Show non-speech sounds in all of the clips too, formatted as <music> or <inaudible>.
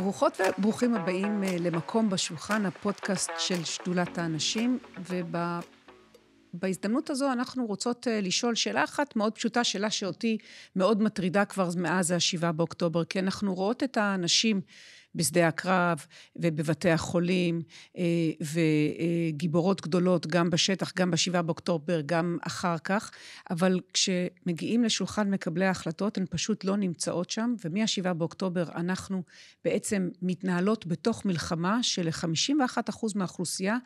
ברוכות וברוכים הבאים אה, למקום בשולחן, הפודקאסט של שדולת האנשים, וב... בהזדמנות הזו אנחנו רוצות אה, לשאול שאלה אחת מאוד פשוטה, שאלה שאותי מאוד מטרידה כבר מאז השבעה באוקטובר, כי אנחנו רואות את האנשים בשדה הקרב ובבתי החולים, אה, וגיבורות גדולות גם בשטח, גם בשבעה באוקטובר, גם אחר כך, אבל כשמגיעים לשולחן מקבלי ההחלטות, הן פשוט לא נמצאות שם, ומהשבעה באוקטובר אנחנו בעצם מתנהלות בתוך מלחמה של-51% מהאוכלוסייה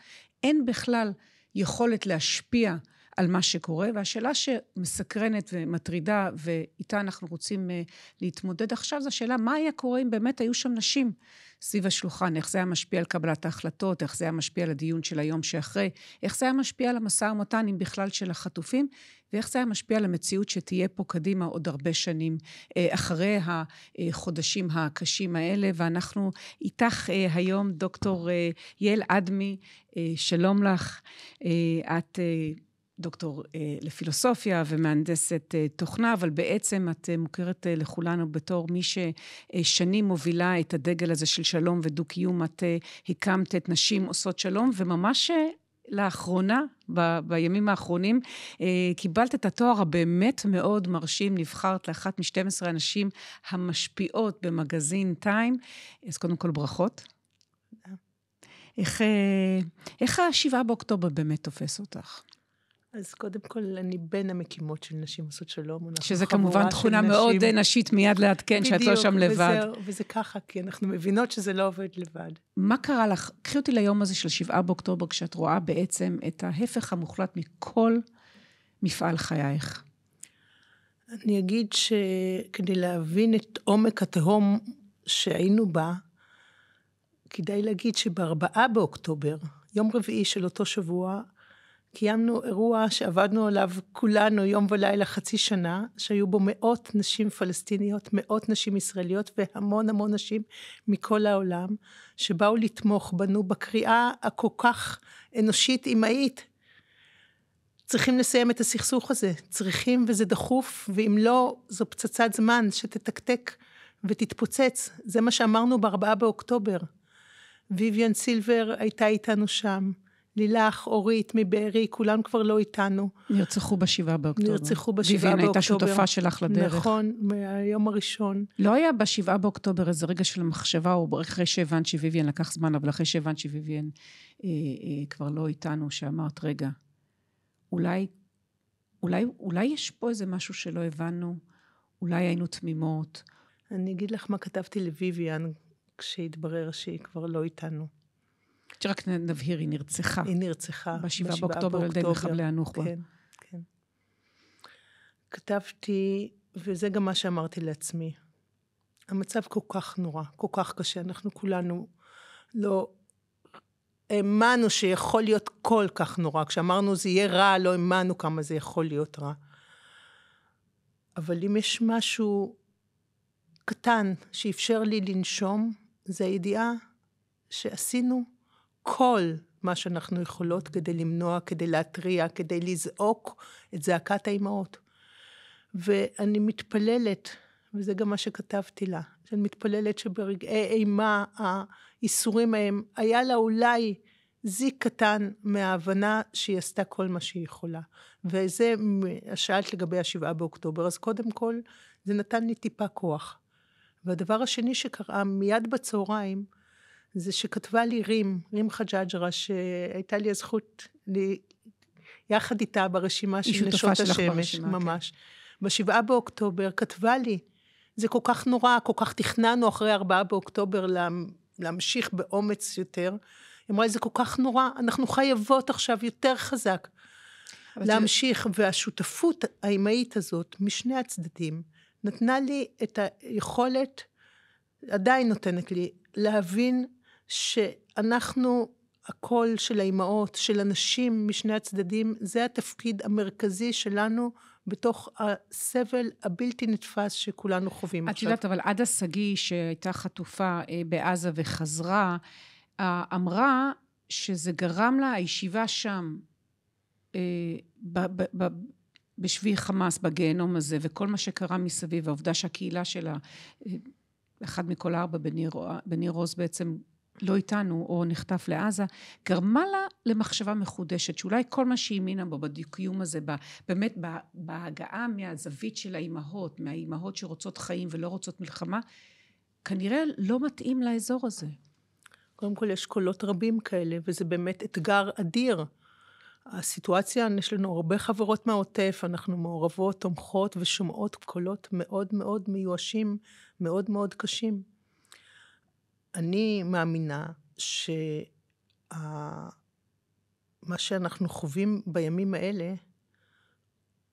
אין בכלל יכולת להשפיע על מה שקורה. והשאלה שמסקרנת ומטרידה, ואיתה אנחנו רוצים אה, להתמודד עכשיו, זו השאלה מה היה קורה אם באמת היו שם נשים סביב השולחן, איך זה היה משפיע על קבלת ההחלטות, איך זה היה משפיע על הדיון של היום שאחרי, איך זה היה משפיע על המשא ומתן, אם בכלל, של החטופים, ואיך זה היה משפיע על המציאות שתהיה פה קדימה עוד הרבה שנים אה, אחרי החודשים הקשים האלה. ואנחנו איתך אה, היום, דוקטור יעל אדמי, שלום לך. את דוקטור אה, לפילוסופיה ומהנדסת אה, תוכנה, אבל בעצם את אה, מוכרת אה, לכולנו בתור מי ששנים מובילה את הדגל הזה של שלום ודו-קיום. את אה, הקמת את נשים עושות שלום, וממש אה, לאחרונה, ב, בימים האחרונים, אה, קיבלת את התואר הבאמת מאוד מרשים, נבחרת לאחת מ-12 הנשים המשפיעות במגזין טיים. אז קודם כל, ברכות. איך, אה, איך השבעה באוקטובר באמת תופס אותך? אז קודם כל, אני בין המקימות של נשים עושות שלום. שזה כמובן תכונה נשים... מאוד נשית מיד לעדכן, שאת לא שם לבד. בדיוק, וזה, וזה ככה, כי אנחנו מבינות שזה לא עובד לבד. מה קרה לך? קחי אותי ליום הזה של 7 באוקטובר, כשאת רואה בעצם את ההפך המוחלט מכל מפעל חייך. אני אגיד שכדי להבין את עומק התהום שהיינו בה, כדאי להגיד שב-4 באוקטובר, יום רביעי של אותו שבוע, קיימנו אירוע שעבדנו עליו כולנו יום ולילה חצי שנה, שהיו בו מאות נשים פלסטיניות, מאות נשים ישראליות והמון המון נשים מכל העולם, שבאו לתמוך בנו בקריאה הכל כך אנושית אמהית. צריכים לסיים את הסכסוך הזה, צריכים וזה דחוף, ואם לא, זו פצצת זמן שתתקתק ותתפוצץ. זה מה שאמרנו בארבעה באוקטובר. ויויאן סילבר הייתה איתנו שם. לילך, אורית, מבארי, כולם כבר לא איתנו. נרצחו בשבעה באוקטובר. נרצחו בשבעה באוקטובר. ויוין הייתה שותפה שלך לדרך. נכון, מהיום הראשון. לא היה בשבעה באוקטובר איזה רגע של מחשבה, או אחרי שהבנת שוויוין, לקח זמן, אבל אחרי שהבנת שוויוין אה, אה, כבר לא איתנו, שאמרת, רגע, אולי, אולי, אולי יש פה איזה משהו שלא הבנו, אולי היינו תמימות. אני אגיד לך מה כתבתי לוויויאן כשהתברר שהיא כבר לא איתנו. שרק נבהיר, היא נרצחה. היא נרצחה. ב-7 באוקטובר באוקטובר על ידי מחבלי הנוח'בה. כן, כן. כתבתי, וזה גם מה שאמרתי לעצמי, המצב כל כך נורא, כל כך קשה, אנחנו כולנו לא האמנו שיכול להיות כל כך נורא. כשאמרנו זה יהיה רע, לא האמנו כמה זה יכול להיות רע. אבל אם יש משהו קטן שאפשר לי לנשום, זה הידיעה שעשינו כל מה שאנחנו יכולות כדי למנוע, כדי להתריע, כדי לזעוק את זעקת האימהות. ואני מתפללת, וזה גם מה שכתבתי לה, שאני מתפללת שברגעי אימה האיסורים ההם, היה לה אולי זיק קטן מההבנה שהיא עשתה כל מה שהיא יכולה. וזה, שאלת לגבי השבעה באוקטובר, אז קודם כל, זה נתן לי טיפה כוח. והדבר השני שקרה מיד בצהריים, זה שכתבה לי רים, רים חג'ג'רה, שהייתה לי הזכות ל... יחד איתה ברשימה של נשות השמש, כן. ממש. כן. בשבעה באוקטובר כתבה לי, זה כל כך נורא, כל כך תכננו אחרי ארבעה באוקטובר לה, להמשיך באומץ יותר. היא אמרה לי, זה כל כך נורא, אנחנו חייבות עכשיו יותר חזק להמשיך. זה... והשותפות האימהית הזאת, משני הצדדים, נתנה לי את היכולת, עדיין נותנת לי, להבין שאנחנו הקול של האימהות, של הנשים משני הצדדים, זה התפקיד המרכזי שלנו בתוך הסבל הבלתי נתפס שכולנו חווים את עכשיו. את יודעת, אבל עדה שגיא, שהייתה חטופה אה, בעזה וחזרה, אמרה שזה גרם לה, הישיבה שם, אה, ב- ב- ב- בשבי חמאס, בגיהנום הזה, וכל מה שקרה מסביב, העובדה שהקהילה שלה, אה, אחד מכל ארבע בניר, בניר עוז בעצם לא איתנו, או נחטף לעזה, גרמה לה למחשבה מחודשת, שאולי כל מה שהיא האמינה בו, בדיוקיום הזה, באמת בהגעה מהזווית של האימהות, מהאימהות שרוצות חיים ולא רוצות מלחמה, כנראה לא מתאים לאזור הזה. קודם כל, יש קולות רבים כאלה, וזה באמת אתגר אדיר. הסיטואציה, יש לנו הרבה חברות מהעוטף, אנחנו מעורבות, תומכות ושומעות קולות מאוד מאוד מיואשים, מאוד מאוד קשים. אני מאמינה שמה שאנחנו חווים בימים האלה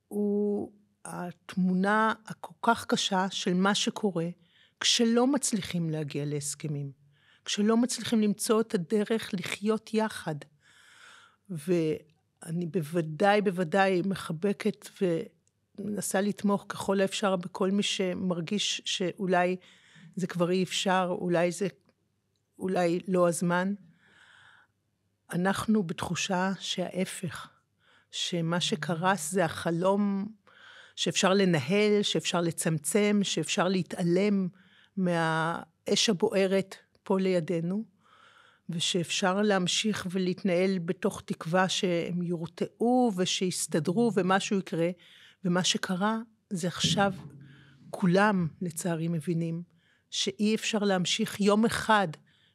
הוא התמונה הכל כך קשה של מה שקורה כשלא מצליחים להגיע להסכמים, כשלא מצליחים למצוא את הדרך לחיות יחד. ואני בוודאי, בוודאי מחבקת ומנסה לתמוך ככל האפשר בכל מי שמרגיש שאולי זה כבר אי אפשר, אולי זה אולי לא הזמן. אנחנו בתחושה שההפך, שמה שקרס זה החלום שאפשר לנהל, שאפשר לצמצם, שאפשר להתעלם מהאש הבוערת פה לידינו, ושאפשר להמשיך ולהתנהל בתוך תקווה שהם יורתעו ושיסתדרו ומשהו יקרה, ומה שקרה זה עכשיו כולם, לצערי, מבינים שאי אפשר להמשיך יום אחד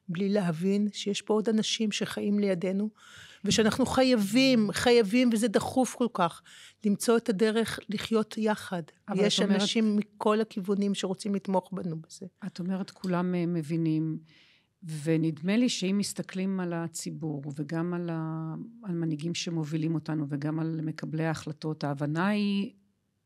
בלי להבין שיש פה עוד אנשים שחיים לידינו, ושאנחנו חייבים, חייבים, וזה דחוף כל כך, למצוא את הדרך לחיות יחד. יש אומרת, אנשים מכל הכיוונים שרוצים לתמוך בנו בזה. את אומרת, כולם אה, מבינים, ונדמה לי שאם מסתכלים על הציבור, וגם על, ה, על מנהיגים שמובילים אותנו, וגם על מקבלי ההחלטות, ההבנה היא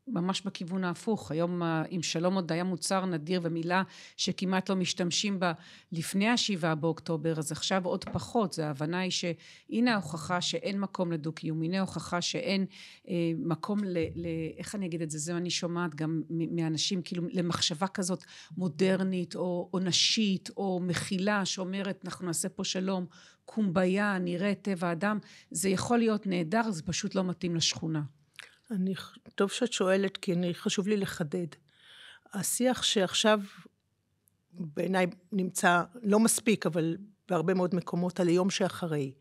ממש בכיוון ההפוך. היום אה, עם שלום עוד היה מוצר נדיר ומילה שכמעט לא משתמשים בה לפני השבעה באוקטובר, אז עכשיו עוד פחות. זה ההבנה היא שהנה ההוכחה שאין מקום לדו-קיום, הנה ההוכחה שאין אה, מקום ל, ל... איך אני אגיד את זה? זה אני שומעת גם מאנשים, כאילו למחשבה כזאת מודרנית או, או נשית או מכילה שאומרת אנחנו נעשה פה שלום, קומביה, נראה טבע אדם. זה יכול להיות נהדר, זה פשוט לא מתאים לשכונה. אני, טוב שאת שואלת, כי אני, חשוב לי לחדד. השיח שעכשיו בעיניי נמצא, לא מספיק, אבל בהרבה מאוד מקומות, על היום שאחרי.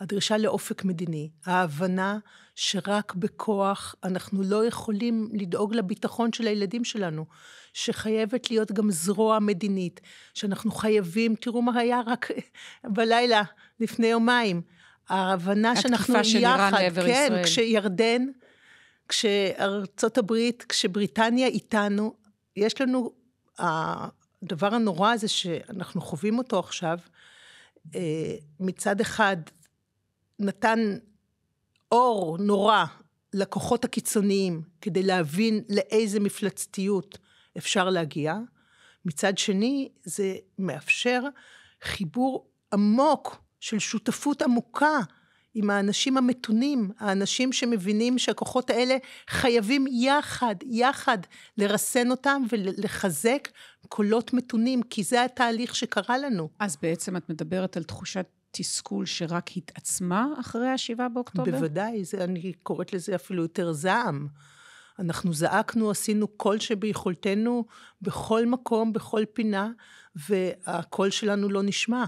הדרישה לאופק מדיני, ההבנה שרק בכוח אנחנו לא יכולים לדאוג לביטחון של הילדים שלנו, שחייבת להיות גם זרוע מדינית, שאנחנו חייבים, תראו מה היה רק <laughs> בלילה, לפני יומיים, ההבנה שאנחנו יחד, התקיפה של איראן לעבר כן, ישראל. כן, כשירדן כשארצות הברית, כשבריטניה איתנו, יש לנו, הדבר הנורא הזה שאנחנו חווים אותו עכשיו, אה, מצד אחד נתן אור נורא לכוחות הקיצוניים כדי להבין לאיזה מפלצתיות אפשר להגיע. מצד שני, זה מאפשר חיבור עמוק של שותפות עמוקה עם האנשים המתונים, האנשים שמבינים שהכוחות האלה חייבים יחד, יחד לרסן אותם ולחזק קולות מתונים, כי זה התהליך שקרה לנו. אז בעצם את מדברת על תחושת תסכול שרק התעצמה אחרי השבעה באוקטובר? בוודאי, זה, אני קוראת לזה אפילו יותר זעם. אנחנו זעקנו, עשינו כל שביכולתנו, בכל מקום, בכל פינה, והקול שלנו לא נשמע.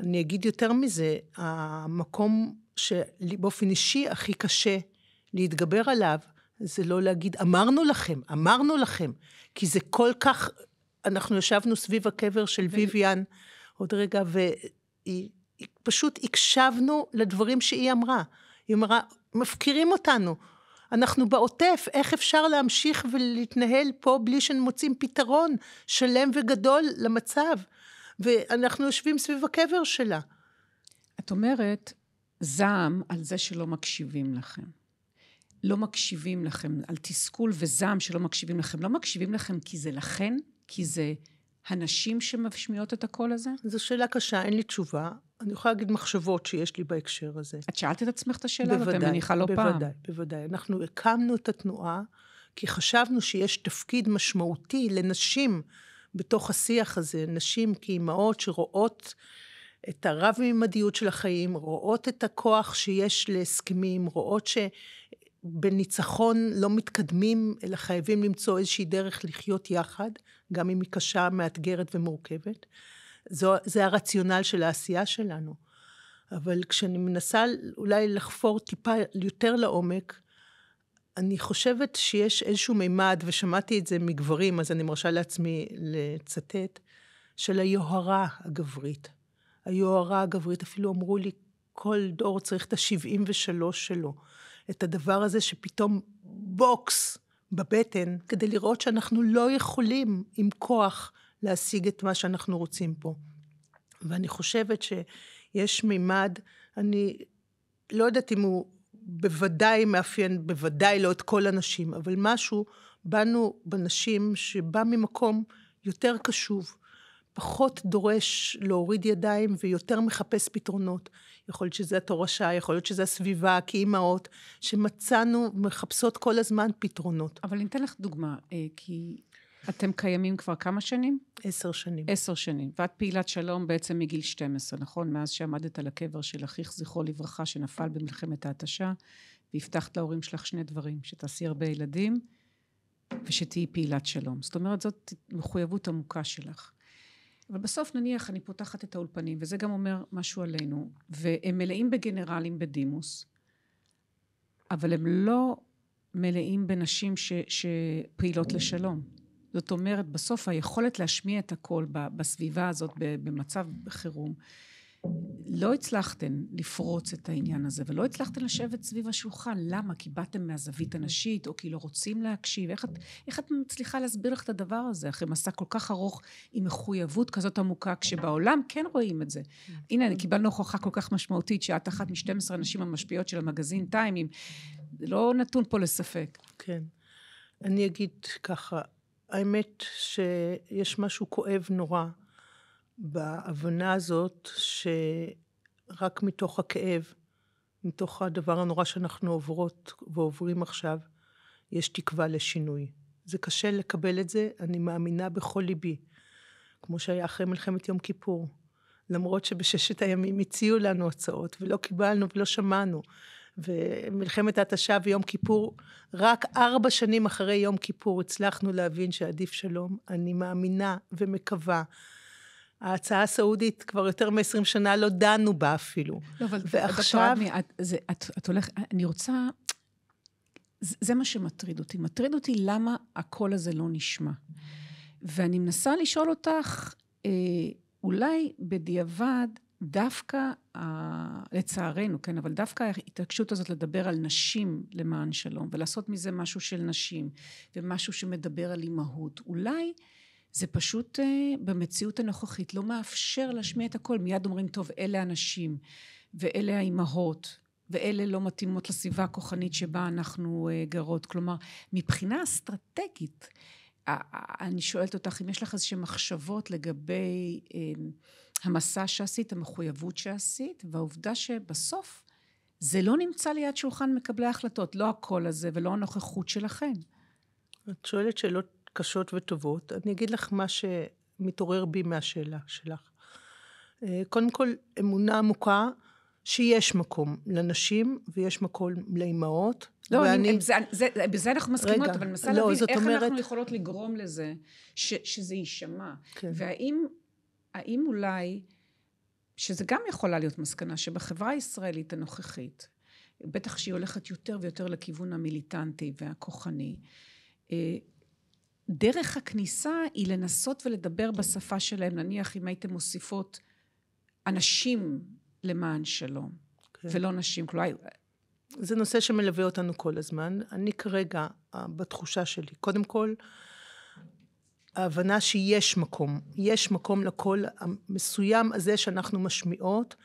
אני אגיד יותר מזה, המקום שבאופן אישי הכי קשה להתגבר עליו, זה לא להגיד, אמרנו לכם, אמרנו לכם, כי זה כל כך, אנחנו ישבנו סביב הקבר של ויויאן עוד רגע, והיא הקשבנו לדברים שהיא אמרה. היא אמרה, מפקירים אותנו, אנחנו בעוטף, איך אפשר להמשיך ולהתנהל פה בלי שמוצאים פתרון שלם וגדול למצב? ואנחנו יושבים סביב הקבר שלה. את אומרת, זעם על זה שלא מקשיבים לכם. לא מקשיבים לכם, על תסכול וזעם שלא מקשיבים לכם. לא מקשיבים לכם כי זה לכן? כי זה הנשים שמשמיעות את הקול הזה? זו שאלה קשה, אין לי תשובה. אני יכולה להגיד מחשבות שיש לי בהקשר הזה. את שאלת את עצמך את השאלה הזאת, אני מניחה לא בוודאי, פעם. בוודאי, בוודאי. אנחנו הקמנו את התנועה כי חשבנו שיש תפקיד משמעותי לנשים בתוך השיח הזה, נשים כאימהות שרואות את הרב-ממדיות של החיים, רואות את הכוח שיש להסכמים, רואות שבניצחון לא מתקדמים, אלא חייבים למצוא איזושהי דרך לחיות יחד, גם אם היא קשה, מאתגרת ומורכבת. זו, זה הרציונל של העשייה שלנו. אבל כשאני מנסה אולי לחפור טיפה יותר לעומק, אני חושבת שיש איזשהו מימד, ושמעתי את זה מגברים, אז אני מרשה לעצמי לצטט, של היוהרה הגברית. היוהרה הגברית, אפילו אמרו לי, כל דור צריך את ה-73 שלו. את הדבר הזה שפתאום בוקס בבטן, כדי לראות שאנחנו לא יכולים עם כוח להשיג את מה שאנחנו רוצים פה. ואני חושבת שיש מימד, אני לא יודעת אם הוא בוודאי מאפיין, בוודאי לא את כל הנשים, אבל משהו בנו, בנשים, שבא ממקום יותר קשוב, פחות דורש להוריד ידיים ויותר מחפש פתרונות. יכול להיות שזה התורשה, יכול להיות שזה הסביבה, כאימהות, שמצאנו, מחפשות כל הזמן פתרונות. אבל אני אתן לך דוגמה, אה, כי אתם קיימים כבר כמה שנים? עשר שנים. עשר שנים. ואת פעילת שלום בעצם מגיל 12, נכון? מאז שעמדת על הקבר של אחיך, זכרו לברכה, שנפל במלחמת ההתשה, והבטחת להורים שלך שני דברים, שתעשי הרבה ילדים ושתהיי פעילת שלום. זאת אומרת, זאת מחויבות עמוקה שלך. אבל בסוף נניח אני פותחת את האולפנים, וזה גם אומר משהו עלינו, והם מלאים בגנרלים בדימוס, אבל הם לא מלאים בנשים ש, שפעילות לשלום. זאת אומרת, בסוף היכולת להשמיע את הקול בסביבה הזאת, במצב חירום, לא הצלחתן לפרוץ את העניין הזה, ולא הצלחתן לשבת סביב השולחן. למה? כי באתם מהזווית הנשית, או כי לא רוצים להקשיב. איך את, איך את מצליחה להסביר לך את הדבר הזה, אחרי מסע כל כך ארוך, עם מחויבות כזאת עמוקה, כשבעולם כן רואים את זה. הנה, קיבלנו הוכחה כל כך משמעותית, שאת אחת מ-12 הנשים המשפיעות של המגזין טיימים. זה לא נתון פה לספק. כן. אני אגיד ככה, האמת שיש משהו כואב נורא בהבנה הזאת שרק מתוך הכאב, מתוך הדבר הנורא שאנחנו עוברות ועוברים עכשיו, יש תקווה לשינוי. זה קשה לקבל את זה, אני מאמינה בכל ליבי, כמו שהיה אחרי מלחמת יום כיפור. למרות שבששת הימים הציעו לנו הצעות, ולא קיבלנו ולא שמענו, ומלחמת ההתשה ויום כיפור, רק ארבע שנים אחרי יום כיפור הצלחנו להבין שעדיף שלום. אני מאמינה ומקווה. ההצעה הסעודית, כבר יותר מ-20 שנה לא דנו בה אפילו. לא, אבל ועכשיו... דוקטור אדמי, את, זה, את, את הולכת, אני רוצה... זה מה שמטריד אותי. מטריד אותי למה הקול הזה לא נשמע. ואני מנסה לשאול אותך, אה, אולי בדיעבד, דווקא, לצערנו, כן, אבל דווקא ההתעקשות הזאת לדבר על נשים למען שלום, ולעשות מזה משהו של נשים, ומשהו שמדבר על אימהות, אולי זה פשוט אה, במציאות הנוכחית לא מאפשר להשמיע את הכל. מיד אומרים, טוב, אלה הנשים, ואלה האימהות, ואלה לא מתאימות לסביבה הכוחנית שבה אנחנו אה, גרות. כלומר, מבחינה אסטרטגית, אני שואלת אותך אם יש לך איזשהן מחשבות לגבי אה, המסע שעשית, המחויבות שעשית, והעובדה שבסוף זה לא נמצא ליד שולחן מקבלי ההחלטות, לא הקול הזה ולא הנוכחות שלכם. את שואלת שאלות קשות וטובות. אני אגיד לך מה שמתעורר בי מהשאלה שלך. אה, קודם כל, אמונה עמוקה שיש מקום לנשים ויש מקום לאימהות. לא, ואני... אני, זה, זה, בזה אנחנו מסכימות, רגע, אבל אני מנסה לא, להבין איך אומרת... אנחנו יכולות לגרום לזה ש, שזה יישמע. כן. והאם האם אולי, שזה גם יכולה להיות מסקנה, שבחברה הישראלית הנוכחית, בטח שהיא הולכת יותר ויותר לכיוון המיליטנטי והכוחני, אה, דרך הכניסה היא לנסות ולדבר בשפה שלהם, נניח אם הייתם מוסיפות אנשים למען שלום, okay. כן. ולא נשים, כלומר... זה נושא שמלווה אותנו כל הזמן. אני כרגע, אה, בתחושה שלי, קודם כל, ההבנה שיש מקום, יש מקום לקול המסוים הזה שאנחנו משמיעות,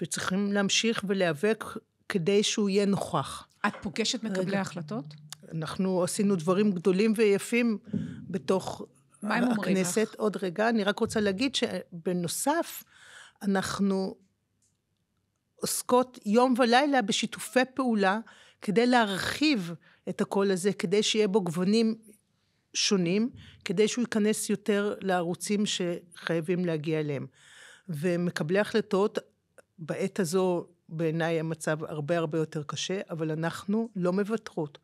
וצריכים להמשיך ולהיאבק כדי שהוא יהיה נוכח. את פוגשת מקבלי ההחלטות? אנחנו עשינו דברים גדולים ויפים בתוך מה הם אומרים הכנסת. לך? עוד רגע, אני רק רוצה להגיד שבנוסף, אנחנו עוסקות יום ולילה בשיתופי פעולה כדי להרחיב את הקול הזה, כדי שיהיה בו גוונים שונים, כדי שהוא ייכנס יותר לערוצים שחייבים להגיע אליהם. ומקבלי החלטות, בעת הזו בעיניי המצב הרבה הרבה יותר קשה, אבל אנחנו לא מוותרות.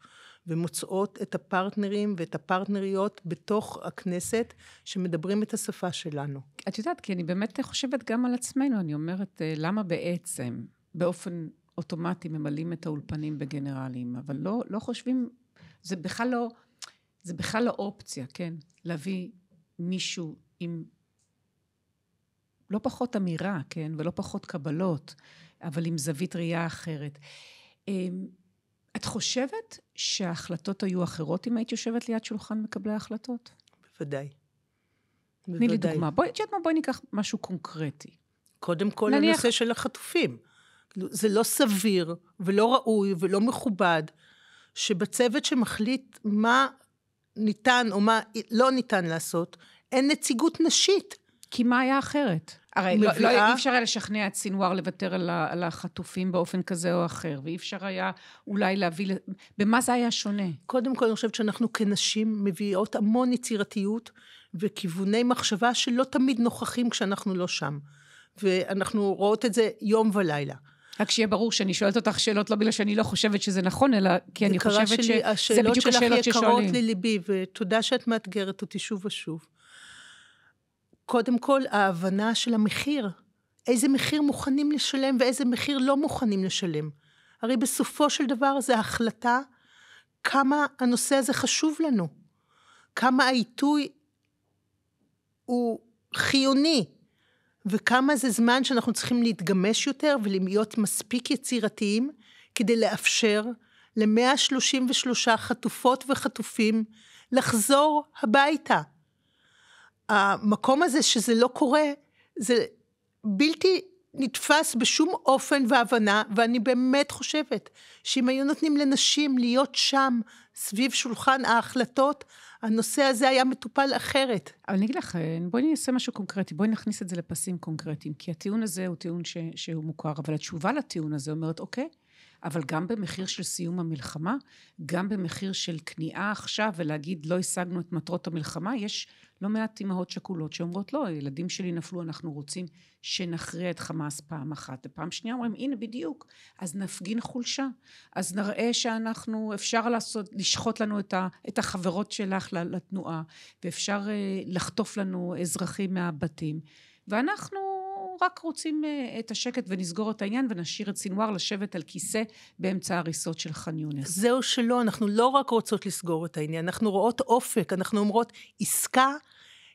ומוצאות את הפרטנרים ואת הפרטנריות בתוך הכנסת שמדברים את השפה שלנו. את יודעת, כי אני באמת חושבת גם על עצמנו, אני אומרת, אה, למה בעצם באופן אוטומטי ממלאים את האולפנים בגנרלים, אבל לא, לא חושבים, זה בכלל לא... זה בכלל לא אופציה, כן? להביא מישהו עם לא פחות אמירה, כן? ולא פחות קבלות, אבל עם זווית ראייה אחרת. אמ, את חושבת שההחלטות היו אחרות אם היית יושבת ליד שולחן מקבלי ההחלטות? בוודאי. תני לי דוגמה. בואי, את יודעת מה? בואי ניקח משהו קונקרטי. קודם כל נניח... הנושא של החטופים. כאילו, זה לא סביר ולא ראוי ולא מכובד שבצוות שמחליט מה ניתן או מה לא ניתן לעשות, אין נציגות נשית. כי מה היה אחרת? הרי מביאה... לא, לא, אי אפשר היה לשכנע את סינואר לוותר על, על החטופים באופן כזה או אחר, ואי אפשר היה אולי להביא... במה זה היה שונה? קודם כל, אני חושבת שאנחנו כנשים מביאות המון יצירתיות וכיווני מחשבה שלא תמיד נוכחים כשאנחנו לא שם. ואנחנו רואות את זה יום ולילה. רק שיהיה ברור שאני שואלת אותך שאלות לא בגלל שאני לא חושבת שזה נכון, אלא כי אני חושבת שלי, שזה בדיוק השאלות ששואלים. השאלות שלך יקרות לליבי, ותודה שאת מאתגרת אותי שוב ושוב. קודם כל, ההבנה של המחיר. איזה מחיר מוכנים לשלם ואיזה מחיר לא מוכנים לשלם. הרי בסופו של דבר זו החלטה כמה הנושא הזה חשוב לנו. כמה העיתוי הוא חיוני וכמה זה זמן שאנחנו צריכים להתגמש יותר ולהיות מספיק יצירתיים כדי לאפשר ל-133 חטופות וחטופים לחזור הביתה. המקום הזה שזה לא קורה, זה בלתי נתפס בשום אופן והבנה, ואני באמת חושבת שאם היו נותנים לנשים להיות שם סביב שולחן ההחלטות, הנושא הזה היה מטופל אחרת. אבל אני אגיד לך, בואי נעשה משהו קונקרטי, בואי נכניס את זה לפסים קונקרטיים, כי הטיעון הזה הוא טיעון ש, שהוא מוכר, אבל התשובה לטיעון הזה אומרת, אוקיי, אבל גם במחיר של סיום המלחמה, גם במחיר של כניעה עכשיו ולהגיד לא השגנו את מטרות המלחמה, יש לא מעט אימהות שכולות שאומרות לא, הילדים שלי נפלו, אנחנו רוצים שנכריע את חמאס פעם אחת. ופעם שנייה אומרים הנה בדיוק, אז נפגין חולשה, אז נראה שאנחנו, אפשר לעשות, לשחוט לנו את, ה, את החברות שלך לתנועה, ואפשר אה, לחטוף לנו אזרחים מהבתים. ואנחנו רק רוצים אה, את השקט ונסגור את העניין ונשאיר את סינואר לשבת על כיסא באמצע ההריסות של ח'אן יונס. זהו שלא, אנחנו לא רק רוצות לסגור את העניין, אנחנו רואות אופק, אנחנו אומרות עסקה,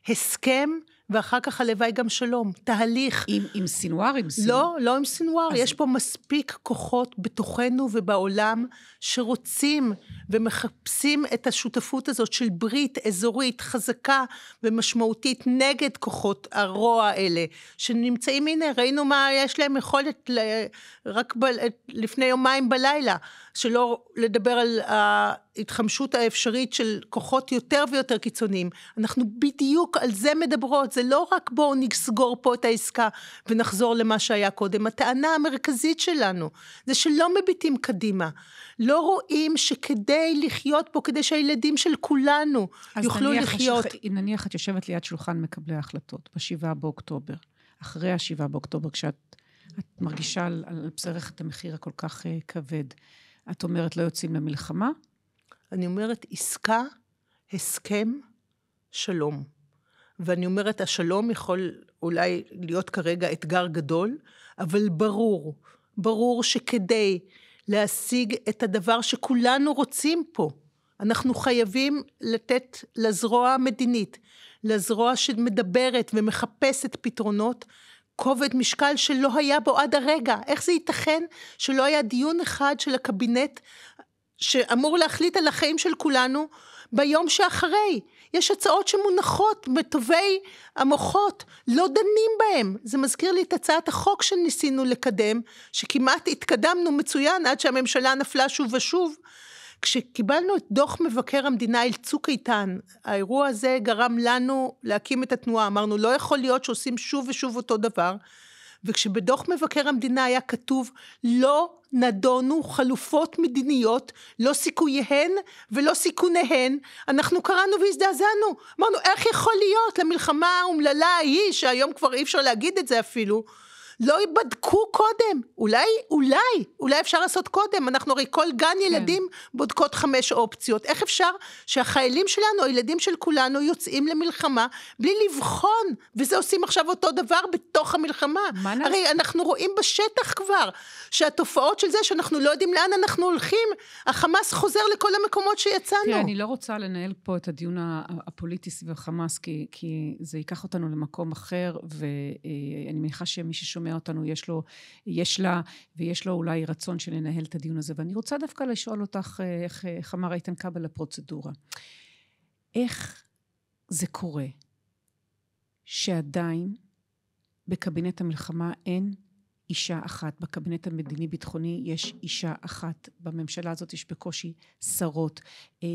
הסכם, ואחר כך הלוואי גם שלום. תהליך. עם, עם סינואר? עם סינואר? לא, לא עם סינואר. אז... יש פה מספיק כוחות בתוכנו ובעולם שרוצים ומחפשים את השותפות הזאת של ברית אזורית חזקה ומשמעותית נגד כוחות הרוע האלה, שנמצאים, הנה, ראינו מה יש להם יכולת ל... רק ב... לפני יומיים בלילה, שלא לדבר על... ההתחמשות האפשרית של כוחות יותר ויותר קיצוניים. אנחנו בדיוק על זה מדברות, זה לא רק בואו נסגור פה את העסקה ונחזור למה שהיה קודם. הטענה המרכזית שלנו זה שלא מביטים קדימה, לא רואים שכדי לחיות פה, כדי שהילדים של כולנו יוכלו נניח לחיות. אז נניח את יושבת ליד שולחן מקבלי ההחלטות ב-7 באוקטובר, אחרי ה-7 באוקטובר, כשאת את מרגישה על, על בשרך את המחיר הכל כך uh, כבד. את אומרת לא יוצאים למלחמה, אני אומרת עסקה, הסכם, שלום. ואני אומרת, השלום יכול אולי להיות כרגע אתגר גדול, אבל ברור, ברור שכדי להשיג את הדבר שכולנו רוצים פה, אנחנו חייבים לתת לזרוע המדינית, לזרוע שמדברת ומחפשת פתרונות, כובד משקל שלא היה בו עד הרגע. איך זה ייתכן שלא היה דיון אחד של הקבינט שאמור להחליט על החיים של כולנו ביום שאחרי. יש הצעות שמונחות בטובי המוחות, לא דנים בהן. זה מזכיר לי את הצעת החוק שניסינו לקדם, שכמעט התקדמנו מצוין עד שהממשלה נפלה שוב ושוב. כשקיבלנו את דוח מבקר המדינה אל צוק איתן, האירוע הזה גרם לנו להקים את התנועה. אמרנו, לא יכול להיות שעושים שוב ושוב אותו דבר. וכשבדוח מבקר המדינה היה כתוב לא נדונו חלופות מדיניות, לא סיכוייהן ולא סיכוניהן, אנחנו קראנו והזדעזענו. אמרנו, איך יכול להיות למלחמה האומללה ההיא, שהיום כבר אי אפשר להגיד את זה אפילו, לא בדקו קודם, אולי, אולי, אולי אפשר לעשות קודם, אנחנו הרי כל גן כן. ילדים בודקות חמש אופציות. איך אפשר שהחיילים שלנו, הילדים של כולנו, יוצאים למלחמה בלי לבחון, וזה עושים עכשיו אותו דבר בתוך המלחמה. מה הרי נעשה? אנחנו רואים בשטח כבר, שהתופעות של זה, שאנחנו לא יודעים לאן אנחנו הולכים, החמאס חוזר לכל המקומות שיצאנו. תראה, אני לא רוצה לנהל פה את הדיון הפוליטי סביב החמאס, כי, כי זה ייקח אותנו למקום אחר, ואני מניחה שמי ששומע... אותנו, יש לו, יש לה, ויש לו אולי רצון שננהל את הדיון הזה. ואני רוצה דווקא לשאול אותך, אה, איך, אה, איך אמר איתן כבל, הפרוצדורה. איך זה קורה שעדיין בקבינט המלחמה אין אישה אחת, בקבינט המדיני-ביטחוני יש אישה אחת, בממשלה הזאת יש בקושי שרות, אה,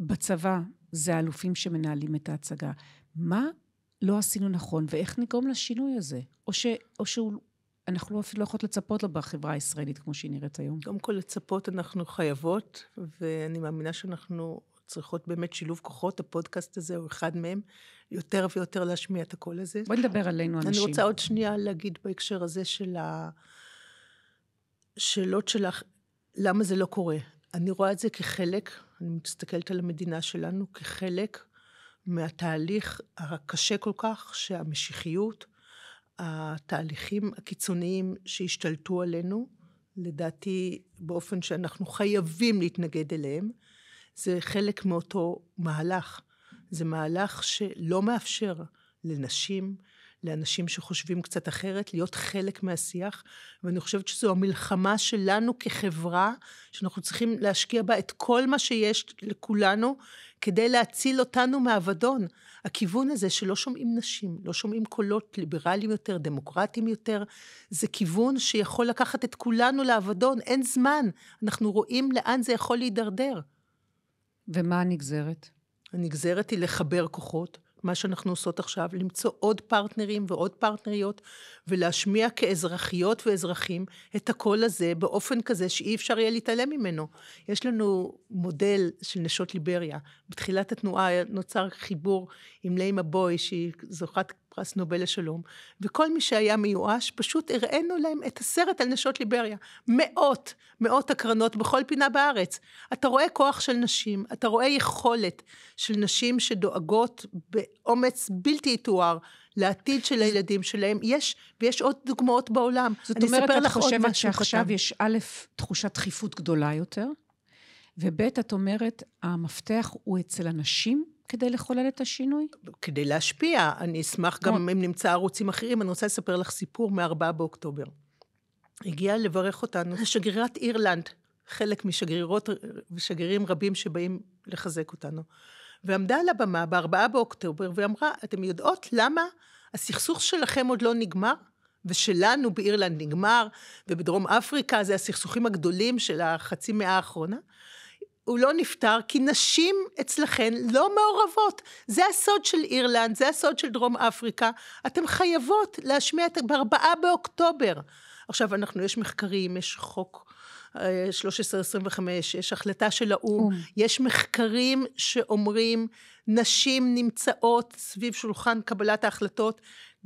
בצבא זה האלופים שמנהלים את ההצגה. מה לא עשינו נכון, ואיך נגרום לשינוי הזה? או, ש, או שהוא... אנחנו אפילו לא יכולות לצפות לו בחברה הישראלית כמו שהיא נראית היום. קודם כל לצפות אנחנו חייבות, ואני מאמינה שאנחנו צריכות באמת שילוב כוחות, הפודקאסט הזה הוא אחד מהם, יותר ויותר להשמיע את הקול הזה. בואי נדבר עלינו אנשים. אני רוצה עוד שנייה להגיד בהקשר הזה של השאלות שלך, למה זה לא קורה. אני רואה את זה כחלק, אני מסתכלת על המדינה שלנו כחלק מהתהליך הקשה כל כך שהמשיחיות, התהליכים הקיצוניים שהשתלטו עלינו, לדעתי באופן שאנחנו חייבים להתנגד אליהם, זה חלק מאותו מהלך. זה מהלך שלא מאפשר לנשים, לאנשים שחושבים קצת אחרת, להיות חלק מהשיח, ואני חושבת שזו המלחמה שלנו כחברה, שאנחנו צריכים להשקיע בה את כל מה שיש לכולנו כדי להציל אותנו מאבדון. הכיוון הזה שלא שומעים נשים, לא שומעים קולות ליברליים יותר, דמוקרטיים יותר, זה כיוון שיכול לקחת את כולנו לאבדון, אין זמן. אנחנו רואים לאן זה יכול להידרדר. ומה הנגזרת? הנגזרת היא לחבר כוחות, מה שאנחנו עושות עכשיו, למצוא עוד פרטנרים ועוד פרטנריות, ולהשמיע כאזרחיות ואזרחים את הקול הזה באופן כזה שאי אפשר יהיה להתעלם ממנו. יש לנו מודל של נשות ליבריה. בתחילת התנועה נוצר חיבור עם ליימה בוי, שהיא זוכת פרס נובל לשלום, וכל מי שהיה מיואש, פשוט הראינו להם את הסרט על נשות ליבריה. מאות, מאות הקרנות בכל פינה בארץ. אתה רואה כוח של נשים, אתה רואה יכולת של נשים שדואגות באומץ בלתי יתואר. לעתיד של הילדים שלהם. יש, ויש עוד דוגמאות בעולם. זאת אומרת, את חושבת שעכשיו יש א', תחושת דחיפות גדולה יותר, וב', את אומרת, המפתח הוא אצל הנשים כדי לחולל את השינוי? כדי להשפיע. אני אשמח גם אם נמצא ערוצים אחרים. אני רוצה לספר לך סיפור מ-4 באוקטובר. הגיעה לברך אותנו שגרירת אירלנד, חלק משגרירות ושגרירים רבים שבאים לחזק אותנו. ועמדה על הבמה ב-4 באוקטובר ואמרה, אתם יודעות למה הסכסוך שלכם עוד לא נגמר? ושלנו באירלנד נגמר, ובדרום אפריקה זה הסכסוכים הגדולים של החצי מאה האחרונה. הוא לא נפטר, כי נשים אצלכן לא מעורבות. זה הסוד של אירלנד, זה הסוד של דרום אפריקה. אתן חייבות להשמיע את... בארבעה באוקטובר. עכשיו, אנחנו, יש מחקרים, יש חוק 1325, אה, יש החלטה של האו"ם, אום. יש מחקרים שאומרים, נשים נמצאות סביב שולחן קבלת ההחלטות,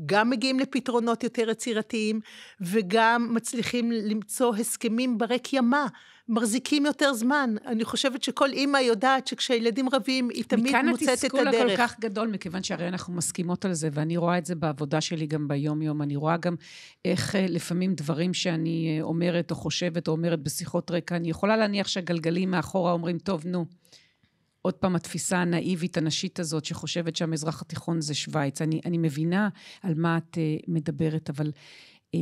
גם מגיעים לפתרונות יותר יצירתיים, וגם מצליחים למצוא הסכמים ברי קיימא. מחזיקים יותר זמן. אני חושבת שכל אימא יודעת שכשילדים רבים, היא תמיד מוצאת את הדרך. מכאן התסכול הכל כך גדול, מכיוון שהרי אנחנו מסכימות על זה, ואני רואה את זה בעבודה שלי גם ביום-יום. אני רואה גם איך אה, לפעמים דברים שאני אה, אומרת או חושבת או אומרת בשיחות רקע, אני יכולה להניח שהגלגלים מאחורה אומרים, טוב, נו. עוד פעם, התפיסה הנאיבית, הנשית הזאת, שחושבת שהמזרח התיכון זה שווייץ. אני, אני מבינה על מה את uh, מדברת, אבל uh,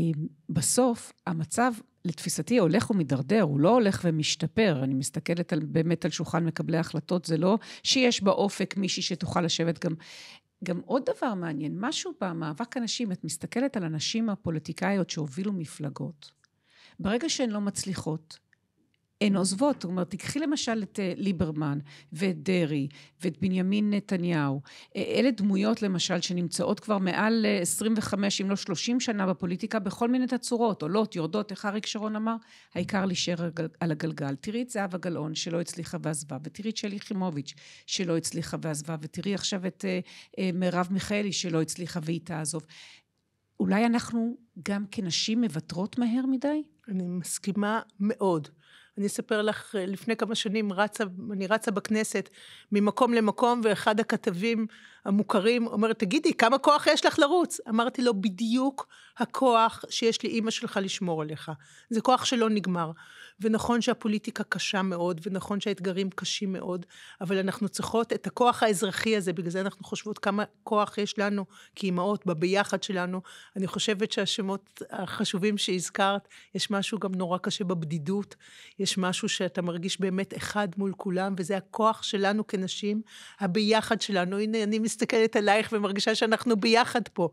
בסוף המצב, לתפיסתי, הולך ומידרדר, הוא לא הולך ומשתפר. אני מסתכלת על, באמת על שולחן מקבלי ההחלטות, זה לא שיש באופק מישהי שתוכל לשבת גם גם עוד דבר מעניין, משהו במאבק הנשים, את מסתכלת על הנשים הפוליטיקאיות שהובילו מפלגות. ברגע שהן לא מצליחות, הן עוזבות. זאת אומרת, תיקחי למשל את אה, ליברמן ואת דרעי ואת בנימין נתניהו. אה, אלה דמויות למשל שנמצאות כבר מעל 25, אה, אם לא 30 שנה בפוליטיקה, בכל מיני תצורות, עולות, יורדות, איך אריק שרון אמר? העיקר להישאר על הגלגל. תראי את זהבה גלאון שלא הצליחה ועזבה, ותראי את שלי יחימוביץ' שלא הצליחה ועזבה, ותראי עכשיו את מרב מיכאלי שלא הצליחה והיא תעזוב. אולי אנחנו גם כנשים מוותרות מהר מדי? אני מסכימה מאוד. אני אספר לך, לפני כמה שנים רצה, אני רצה בכנסת ממקום למקום, ואחד הכתבים המוכרים, אומרת, תגידי, כמה כוח יש לך לרוץ? אמרתי לו, בדיוק הכוח שיש לאימא שלך לשמור עליך. זה כוח שלא נגמר. ונכון שהפוליטיקה קשה מאוד, ונכון שהאתגרים קשים מאוד, אבל אנחנו צריכות את הכוח האזרחי הזה, בגלל זה אנחנו חושבות כמה כוח יש לנו כאימהות, בביחד שלנו. אני חושבת שהשמות החשובים שהזכרת, יש משהו גם נורא קשה בבדידות, יש משהו שאתה מרגיש באמת אחד מול כולם, וזה הכוח שלנו כנשים, הביחד שלנו. הנה, אני מסתכלת עלייך ומרגישה שאנחנו ביחד פה.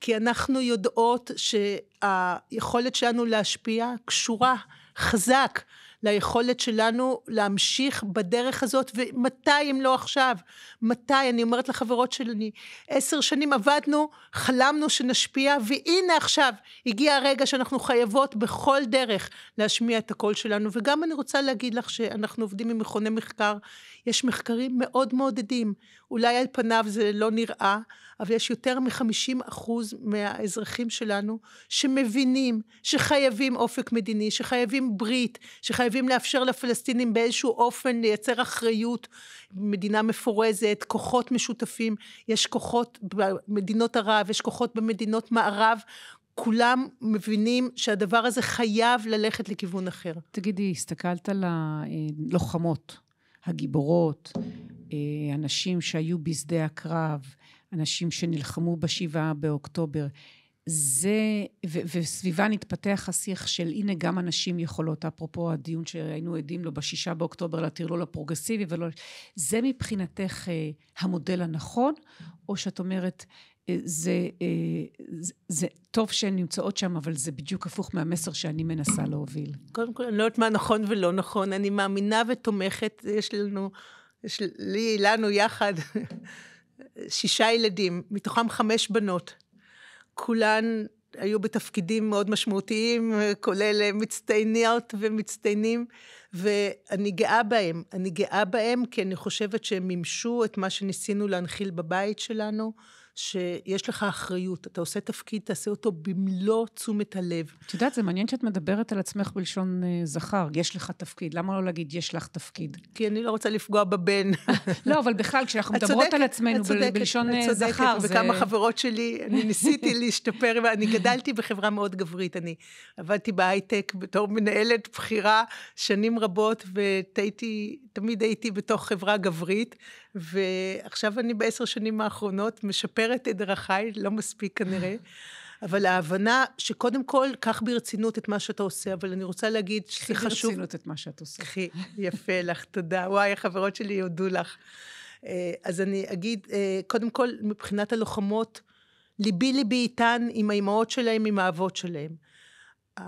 כי אנחנו יודעות שהיכולת שלנו להשפיע קשורה חזק ליכולת שלנו להמשיך בדרך הזאת, ומתי אם לא עכשיו? מתי? אני אומרת לחברות שלי, עשר שנים עבדנו, חלמנו שנשפיע, והנה עכשיו הגיע הרגע שאנחנו חייבות בכל דרך להשמיע את הקול שלנו. וגם אני רוצה להגיד לך שאנחנו עובדים עם מכוני מחקר, יש מחקרים מאוד מעודדים. אולי על פניו זה לא נראה, אבל יש יותר מ-50% מהאזרחים שלנו שמבינים שחייבים אופק מדיני, שחייבים ברית, שחייבים לאפשר לפלסטינים באיזשהו אופן לייצר אחריות, מדינה מפורזת, כוחות משותפים, יש כוחות במדינות ערב, יש כוחות במדינות מערב, כולם מבינים שהדבר הזה חייב ללכת לכיוון אחר. תגידי, הסתכלת על הלוחמות, הגיבורות, הנשים אה, שהיו בשדה הקרב, אנשים שנלחמו בשבעה באוקטובר. זה, ו, וסביבן התפתח השיח של הנה גם הנשים יכולות, אפרופו הדיון שהיינו עדים לו בשישה באוקטובר לטרלול הפרוגרסיבי ולא, זה מבחינתך אה, המודל הנכון, או שאת אומרת, אה, זה, אה, זה, זה טוב שהן נמצאות שם, אבל זה בדיוק הפוך מהמסר שאני מנסה להוביל? קודם כל, אני לא יודעת מה נכון ולא נכון, אני מאמינה ותומכת, יש לנו, יש לי, לנו יחד. שישה ילדים, מתוכם חמש בנות. כולן היו בתפקידים מאוד משמעותיים, כולל אה, מצטייניות ומצטיינים, ואני גאה בהם. אני גאה בהם כי אני חושבת שהם מימשו את מה שניסינו להנחיל בבית שלנו. שיש לך אחריות, אתה עושה תפקיד, תעשה אותו במלוא תשומת הלב. את יודעת, זה מעניין שאת מדברת על עצמך בלשון אה, זכר, יש לך תפקיד, למה לא להגיד יש לך תפקיד? כי אני לא רוצה לפגוע בבן. <laughs> לא, אבל בכלל, כשאנחנו מדברות על עצמנו בלשון אה, זכר, זה... וכמה חברות שלי, אני <laughs> ניסיתי להשתפר, אני גדלתי בחברה מאוד גברית, אני עבדתי בהייטק בתור מנהלת בכירה שנים רבות, וטעיתי תמיד הייתי בתוך חברה גברית, ועכשיו אני בעשר שנים האחרונות משפרת את דרכיי, לא מספיק כנראה. אבל ההבנה שקודם כל, קח ברצינות את מה שאתה עושה, אבל אני רוצה להגיד שזה חשוב... קחי ברצינות את מה שאת עושה. קחי, יפה לך, תודה. וואי, החברות שלי יודו לך. אה, אז אני אגיד, אה, קודם כל, מבחינת הלוחמות, ליבי ליבי איתן, עם האימהות שלהם, עם האבות שלהם. Uh,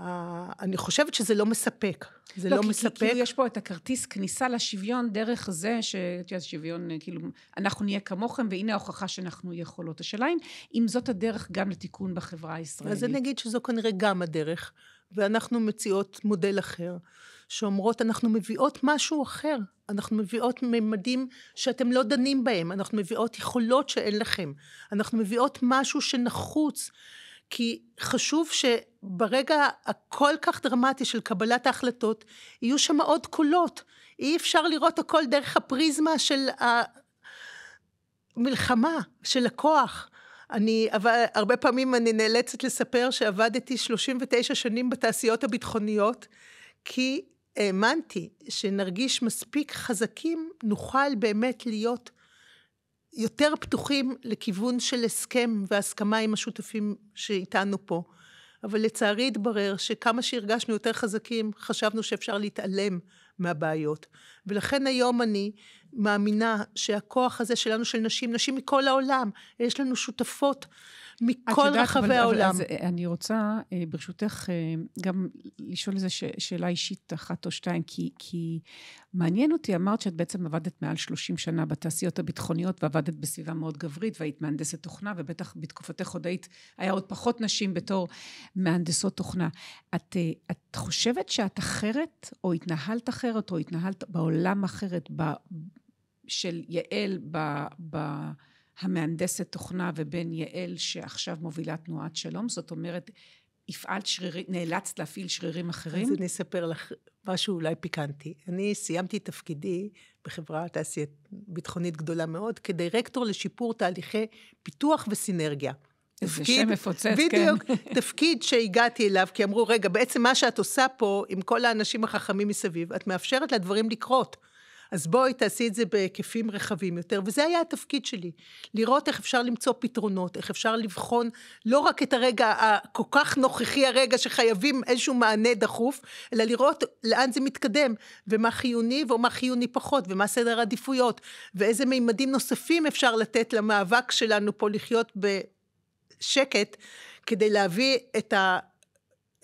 אני חושבת שזה לא מספק. זה לא, לא כי, מספק. כי כאילו יש פה את הכרטיס כניסה לשוויון דרך זה שאת יודעת, שוויון, כאילו, אנחנו נהיה כמוכם, והנה ההוכחה שאנחנו יכולות. השאלה היא אם זאת הדרך גם לתיקון בחברה הישראלית. אז אני אגיד שזו כנראה גם הדרך, ואנחנו מציעות מודל אחר, שאומרות, אנחנו מביאות משהו אחר. אנחנו מביאות ממדים שאתם לא דנים בהם, אנחנו מביאות יכולות שאין לכם, אנחנו מביאות משהו שנחוץ. כי חשוב שברגע הכל כך דרמטי של קבלת ההחלטות, יהיו שם עוד קולות. אי אפשר לראות הכל דרך הפריזמה של המלחמה, של הכוח. אני, אבל הרבה פעמים אני נאלצת לספר שעבדתי 39 שנים בתעשיות הביטחוניות, כי האמנתי שנרגיש מספיק חזקים, נוכל באמת להיות יותר פתוחים לכיוון של הסכם והסכמה עם השותפים שאיתנו פה. אבל לצערי התברר שכמה שהרגשנו יותר חזקים, חשבנו שאפשר להתעלם מהבעיות. ולכן היום אני מאמינה שהכוח הזה שלנו של נשים, נשים מכל העולם, יש לנו שותפות מכל יודעת, רחבי אבל, העולם. אבל, אז, אה, אני רוצה, אה, ברשותך, אה, גם לשאול איזו שאלה אישית אחת או שתיים, כי, כי מעניין אותי, אמרת שאת בעצם עבדת מעל 30 שנה בתעשיות הביטחוניות, ועבדת בסביבה מאוד גברית, והיית מהנדסת תוכנה, ובטח בתקופתך עוד היית, היה עוד פחות נשים בתור מהנדסות תוכנה. את, את חושבת שאת אחרת, או התנהלת אחרת, או התנהלת בעולם אחרת, ב, של יעל, ב... ב המהנדסת תוכנה ובין יעל שעכשיו מובילה תנועת שלום, זאת אומרת, הפעלת שרירים, נאלצת להפעיל שרירים אחרים? אז אני אספר לך משהו אולי פיקנטי. אני סיימתי תפקידי בחברה תעשיית ביטחונית גדולה מאוד, כדירקטור לשיפור תהליכי פיתוח וסינרגיה. זה שם מפוצץ, כן. בדיוק, תפקיד שהגעתי אליו, כי אמרו, רגע, בעצם מה שאת עושה פה, עם כל האנשים החכמים מסביב, את מאפשרת לדברים לקרות. אז בואי תעשי את זה בהיקפים רחבים יותר. וזה היה התפקיד שלי, לראות איך אפשר למצוא פתרונות, איך אפשר לבחון לא רק את הרגע הכל כך נוכחי, הרגע שחייבים איזשהו מענה דחוף, אלא לראות לאן זה מתקדם, ומה חיוני ומה חיוני פחות, ומה סדר העדיפויות, ואיזה מימדים נוספים אפשר לתת למאבק שלנו פה לחיות בשקט, כדי להביא את ה...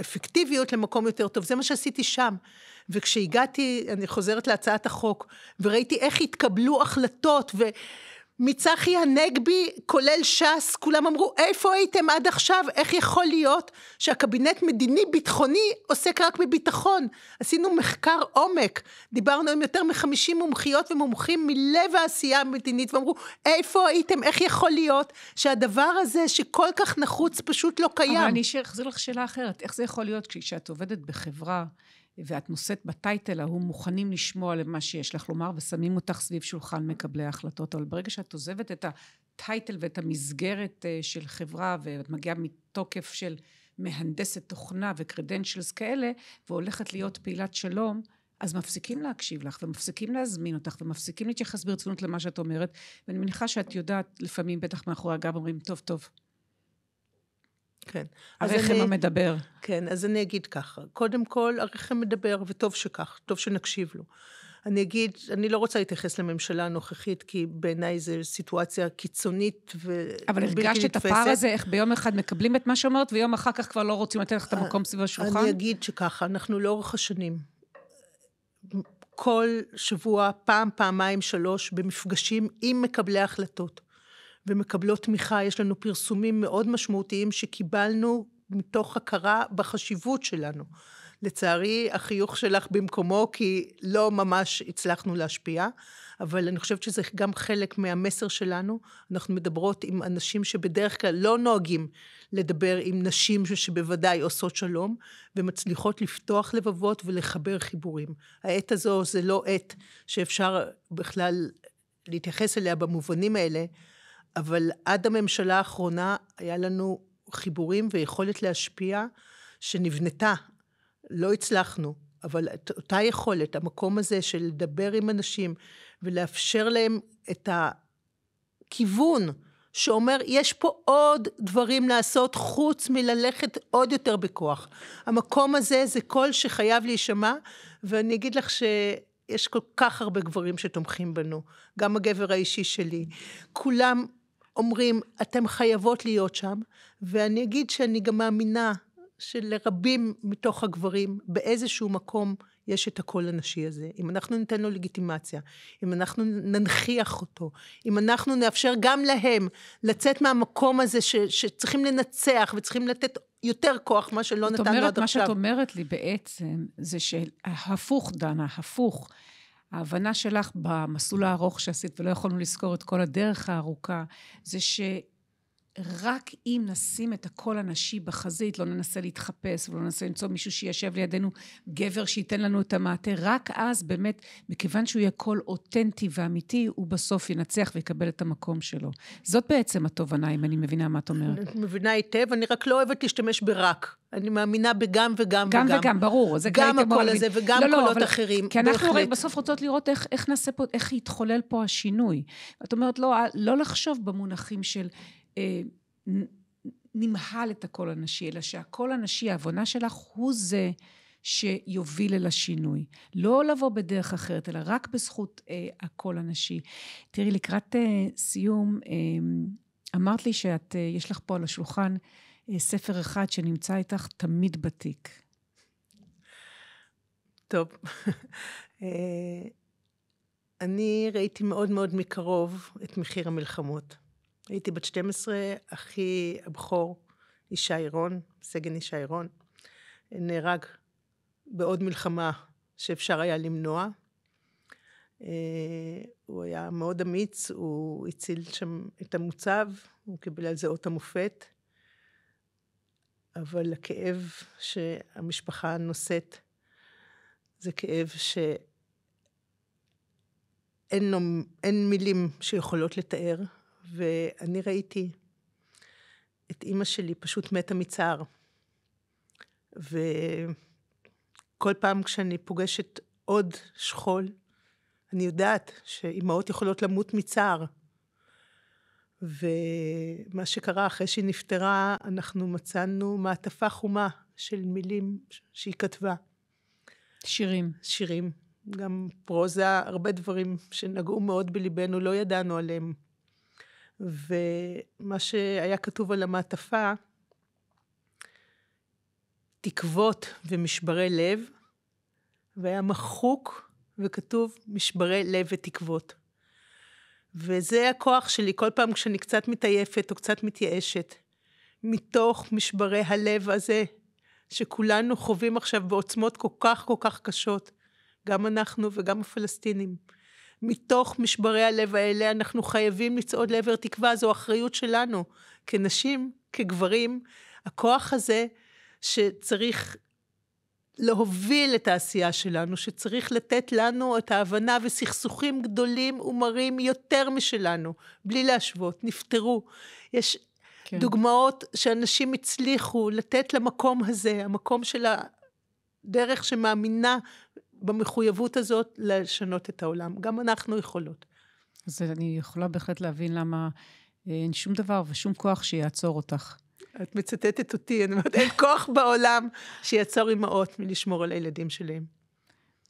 אפקטיביות למקום יותר טוב. זה מה שעשיתי שם. וכשהגעתי, אני חוזרת להצעת החוק, וראיתי איך התקבלו החלטות, ו... מצחי הנגבי, כולל ש"ס, כולם אמרו, איפה הייתם עד עכשיו? איך יכול להיות שהקבינט מדיני-ביטחוני עוסק רק בביטחון? עשינו מחקר עומק, דיברנו עם יותר מחמישים מומחיות ומומחים מלב העשייה המדינית, ואמרו, איפה הייתם? איך יכול להיות שהדבר הזה, שכל כך נחוץ, פשוט לא קיים? אבל אני אחזיר לך שאלה אחרת. איך זה יכול להיות כשאת עובדת בחברה ואת נושאת בטייטל ההוא, מוכנים לשמוע למה שיש לך לומר, ושמים אותך סביב שולחן מקבלי ההחלטות. אבל ברגע שאת עוזבת את הטייטל ואת המסגרת אה, של חברה, ואת מגיעה מתוקף של מהנדסת תוכנה וקרדנשלס כאלה, והולכת להיות פעילת שלום, אז מפסיקים להקשיב לך, ומפסיקים להזמין אותך, ומפסיקים להתייחס ברצינות למה שאת אומרת, ואני מניחה שאת יודעת, לפעמים, בטח מאחורי הגב אומרים, טוב, טוב, כן. הרחם אני, המדבר. כן, אז אני אגיד ככה. קודם כל, הרחם מדבר, וטוב שכך, טוב שנקשיב לו. אני אגיד, אני לא רוצה להתייחס לממשלה הנוכחית, כי בעיניי זו סיטואציה קיצונית ובלתי נתפסת. אבל הרגשת את הפער הזה, איך ביום אחד מקבלים את מה שאומרת, ויום אחר כך כבר לא רוצים לתת לך את אה, המקום סביב השולחן? אני אגיד שככה, אנחנו לאורך השנים, כל שבוע, פעם, פעמיים, שלוש, במפגשים עם מקבלי ההחלטות. ומקבלות תמיכה. יש לנו פרסומים מאוד משמעותיים שקיבלנו מתוך הכרה בחשיבות שלנו. לצערי, החיוך שלך במקומו, כי לא ממש הצלחנו להשפיע, אבל אני חושבת שזה גם חלק מהמסר שלנו. אנחנו מדברות עם אנשים שבדרך כלל לא נוהגים לדבר עם נשים שבוודאי עושות שלום, ומצליחות לפתוח לבבות ולחבר חיבורים. העת הזו זה לא עת שאפשר בכלל להתייחס אליה במובנים האלה אבל עד הממשלה האחרונה היה לנו חיבורים ויכולת להשפיע שנבנתה. לא הצלחנו, אבל אותה יכולת, המקום הזה של לדבר עם אנשים ולאפשר להם את הכיוון שאומר, יש פה עוד דברים לעשות חוץ מללכת עוד יותר בכוח. המקום הזה זה קול שחייב להישמע, ואני אגיד לך ש... יש כל כך הרבה גברים שתומכים בנו, גם הגבר האישי שלי. כולם אומרים, אתם חייבות להיות שם, ואני אגיד שאני גם מאמינה שלרבים מתוך הגברים, באיזשהו מקום יש את הקול הנשי הזה. אם אנחנו ניתן לו לגיטימציה, אם אנחנו ננכיח אותו, אם אנחנו נאפשר גם להם לצאת מהמקום הזה ש, שצריכים לנצח וצריכים לתת יותר כוח, מה שלא נתנו עד עכשיו. מה שאת אומרת לי בעצם, זה שהפוך, דנה, הפוך. ההבנה שלך במסלול הארוך שעשית, ולא יכולנו לזכור את כל הדרך הארוכה, זה ש... רק אם נשים את הקול הנשי בחזית, לא ננסה להתחפש ולא ננסה למצוא מישהו שישב לידינו, גבר שייתן לנו את המעטה, רק אז באמת, מכיוון שהוא יהיה קול אותנטי ואמיתי, הוא בסוף ינצח ויקבל את המקום שלו. זאת בעצם התובנה, אם אני מבינה מה את אומרת. אני מבינה היטב, אני רק לא אוהבת להשתמש ברק. אני מאמינה בגם וגם גם וגם. גם וגם, ברור. זה גם הקול הזה וגם לא, לא, קולות אבל, אחרים. כי אנחנו הרי בסוף רוצות לראות איך, איך נעשה פה, איך יתחולל פה השינוי. את אומרת, לא, לא לחשוב במונחים של... אה, נמהל את הקול הנשי, אלא שהקול הנשי, ההבנה שלך, הוא זה שיוביל אל השינוי. לא לבוא בדרך אחרת, אלא רק בזכות אה, הקול הנשי. תראי, לקראת אה, סיום, אה, אמרת לי שאת, אה, יש לך פה על השולחן אה, ספר אחד שנמצא איתך תמיד בתיק. טוב. <laughs> אה, אני ראיתי מאוד מאוד מקרוב את מחיר המלחמות. הייתי בת 12, אחי הבכור, ישי רון, סגן ישי רון, נהרג בעוד מלחמה שאפשר היה למנוע. אה, הוא היה מאוד אמיץ, הוא הציל שם את המוצב, הוא קיבל על זה אות המופת, אבל הכאב שהמשפחה נושאת זה כאב שאין לו, מילים שיכולות לתאר. ואני ראיתי את אימא שלי פשוט מתה מצער. וכל פעם כשאני פוגשת עוד שכול, אני יודעת שאימהות יכולות למות מצער. ומה שקרה אחרי שהיא נפטרה, אנחנו מצאנו מעטפה חומה של מילים שהיא כתבה. שירים. שירים. גם פרוזה, הרבה דברים שנגעו מאוד בליבנו, לא ידענו עליהם. ומה שהיה כתוב על המעטפה, תקוות ומשברי לב, והיה מחוק וכתוב משברי לב ותקוות. וזה הכוח שלי, כל פעם כשאני קצת מתעייפת או קצת מתייאשת, מתוך משברי הלב הזה, שכולנו חווים עכשיו בעוצמות כל כך כל כך קשות, גם אנחנו וגם הפלסטינים. מתוך משברי הלב האלה אנחנו חייבים לצעוד לעבר תקווה, זו אחריות שלנו, כנשים, כגברים. הכוח הזה שצריך להוביל את העשייה שלנו, שצריך לתת לנו את ההבנה וסכסוכים גדולים ומרים יותר משלנו, בלי להשוות, נפתרו. יש כן. דוגמאות שאנשים הצליחו לתת למקום הזה, המקום של הדרך שמאמינה במחויבות הזאת לשנות את העולם. גם אנחנו יכולות. אז אני יכולה בהחלט להבין למה אה, אין שום דבר ושום כוח שיעצור אותך. את מצטטת אותי, אני אומרת, אין כוח בעולם שיעצור אימהות מלשמור על הילדים שלהם.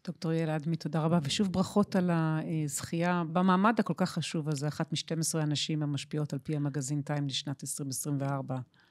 דוקטור יעל אדמי, תודה רבה, ושוב ברכות על הזכייה במעמד הכל כך חשוב הזה, אחת מ-12 הנשים המשפיעות על פי המגזין טיים לשנת 2024.